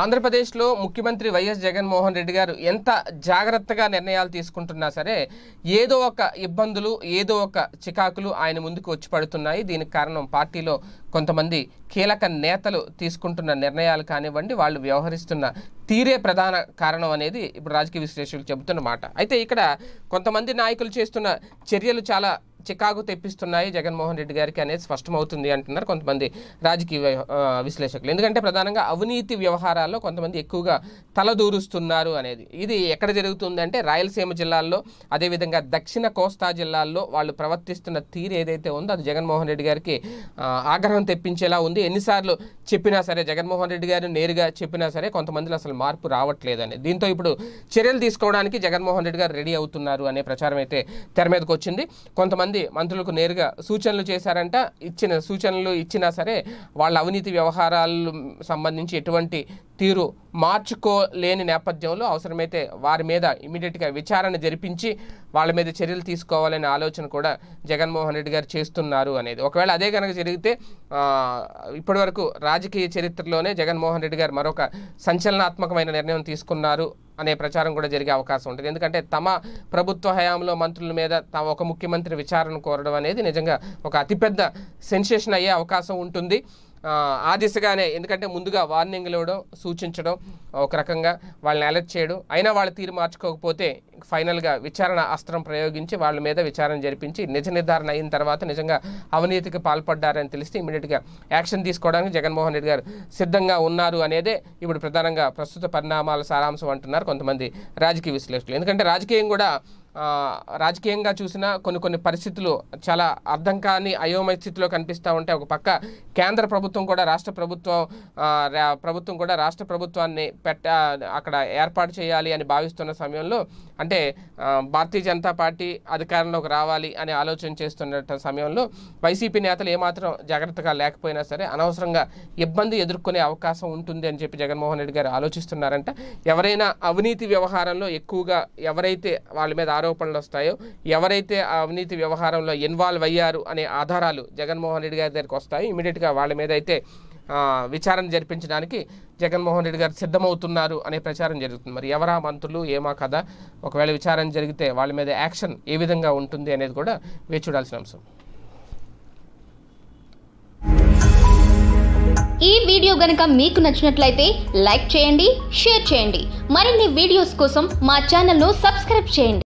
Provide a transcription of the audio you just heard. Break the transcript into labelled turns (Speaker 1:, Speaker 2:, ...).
Speaker 1: ఆంధ్రప్రదేశ్లో ముఖ్యమంత్రి వైఎస్ జగన్మోహన్ రెడ్డి గారు ఎంత జాగ్రత్తగా నిర్ణయాలు తీసుకుంటున్నా సరే ఏదో ఒక ఇబ్బందులు ఏదో ఒక చికాకులు ఆయన ముందుకు వచ్చి పడుతున్నాయి దీనికి కారణం పార్టీలో కొంతమంది కీలక నేతలు తీసుకుంటున్న నిర్ణయాలు కానివ్వండి వాళ్ళు వ్యవహరిస్తున్న తీరే ప్రధాన కారణం అనేది ఇప్పుడు రాజకీయ విశ్లేషకులు చెబుతున్న మాట అయితే ఇక్కడ కొంతమంది నాయకులు చేస్తున్న చర్యలు చాలా చికాకు తెప్పిస్తున్నాయి జగన్మోహన్ రెడ్డి గారికి అనేది స్పష్టమవుతుంది అంటున్నారు కొంతమంది రాజకీయ విశ్లేషకులు ఎందుకంటే ప్రధానంగా అవినీతి వ్యవహారాల్లో కొంతమంది ఎక్కువగా తలదూరుస్తున్నారు అనేది ఇది ఎక్కడ జరుగుతుందంటే రాయలసీమ జిల్లాల్లో అదేవిధంగా దక్షిణ కోస్తా జిల్లాల్లో వాళ్ళు ప్రవర్తిస్తున్న తీరు ఏదైతే ఉందో అది జగన్మోహన్ రెడ్డి గారికి ఆగ్రహం తెప్పించేలా ఉంది ఎన్నిసార్లు చెప్పినా సరే జగన్మోహన్ రెడ్డి గారు నేరుగా చెప్పినా సరే కొంతమందిలో అసలు మార్పు రావట్లేదని దీంతో ఇప్పుడు చర్యలు తీసుకోవడానికి జగన్మోహన్ రెడ్డి గారు రెడీ అవుతున్నారు అనే ప్రచారం అయితే తెర మీదకి వచ్చింది కొంతమంది మంది మంత్రులకు నేరుగా సూచనలు చేశారంట ఇచ్చిన సూచనలు ఇచ్చినా సరే వాళ్ళ అవినీతి వ్యవహారాలు సంబంధించి ఎటువంటి తీరు మార్చుకోలేని నేపథ్యంలో అవసరమైతే వారి మీద ఇమీడియట్గా విచారణ జరిపించి వాళ్ళ మీద చర్యలు తీసుకోవాలనే ఆలోచన కూడా జగన్మోహన్ రెడ్డి గారు చేస్తున్నారు అనేది ఒకవేళ అదే కనుక జరిగితే ఇప్పటివరకు రాజకీయ చరిత్రలోనే జగన్మోహన్ రెడ్డి గారు మరొక సంచలనాత్మకమైన నిర్ణయం తీసుకున్నారు అనే ప్రచారం కూడా జరిగే అవకాశం ఉంటుంది ఎందుకంటే తమ ప్రభుత్వ హయాంలో మంత్రుల మీద తమ ఒక ముఖ్యమంత్రి విచారణ కోరడం అనేది నిజంగా ఒక అతిపెద్ద సెన్సేషన్ అయ్యే అవకాశం ఉంటుంది ఆ దిశగానే ఎందుకంటే ముందుగా వార్నింగ్లు ఇవ్వడం సూచించడం ఒక రకంగా వాళ్ళని అలర్ట్ చేయడం అయినా వాళ్ళ తీరు మార్చుకోకపోతే ఫైనల్గా విచారణ అస్త్రం ప్రయోగించి వాళ్ళ మీద విచారణ జరిపించి నిజ నిర్ధారణ అయిన తర్వాత నిజంగా అవినీతికి పాల్పడ్డారని తెలిస్తే ఇమీడియట్గా యాక్షన్ తీసుకోవడానికి జగన్మోహన్ రెడ్డి గారు సిద్ధంగా ఉన్నారు అనేదే ఇప్పుడు ప్రధానంగా ప్రస్తుత పరిణామాల సారాంశం అంటున్నారు కొంతమంది రాజకీయ విశ్లేషకులు ఎందుకంటే రాజకీయం కూడా రాజకీయంగా చూసినా కొన్ని కొన్ని పరిస్థితులు చాలా అర్థం కాని అయోమయ స్థితిలో కనిపిస్తూ ఉంటే ఒక పక్క కేంద్ర ప్రభుత్వం కూడా రాష్ట్ర ప్రభుత్వం ప్రభుత్వం కూడా రాష్ట్ర ప్రభుత్వాన్ని పెట్ట అక్కడ ఏర్పాటు చేయాలి అని భావిస్తున్న సమయంలో అంటే భారతీయ జనతా పార్టీ అధికారంలోకి రావాలి అని ఆలోచన చేస్తున్న సమయంలో వైసీపీ నేతలు ఏమాత్రం జాగ్రత్తగా లేకపోయినా సరే అనవసరంగా ఇబ్బంది ఎదుర్కొనే అవకాశం ఉంటుంది అని చెప్పి జగన్మోహన్ రెడ్డి గారు ఆలోచిస్తున్నారంట ఎవరైనా అవినీతి వ్యవహారంలో ఎక్కువగా ఎవరైతే వాళ్ళ మీద ఆరోపణ ఆరోపణలు వస్తాయో ఎవరైతే ఆ అవినీతి వ్యవహారంలో ఇన్వాల్వ్ అయ్యారు అనే ఆధారాలు జగన్మోహన్ రెడ్డి గారి దగ్గరికి వస్తాయి ఇమీడియట్గా వాళ్ళ మీద అయితే విచారణ జరిపించడానికి జగన్మోహన్ రెడ్డి గారు సిద్ధమవుతున్నారు అనే ప్రచారం జరుగుతుంది మరి ఎవరా మంత్రులు ఏమా కదా ఒకవేళ విచారణ జరిగితే వాళ్ళ మీద యాక్షన్ ఏ విధంగా ఉంటుంది అనేది కూడా వేచి చూడాల్సిన అంశం ఈ వీడియో గనక మీకు నచ్చినట్లయితే లైక్ చేయండి షేర్ చేయండి మరిన్ని వీడియోస్ కోసం మా ఛానల్ను సబ్స్క్రైబ్ చేయండి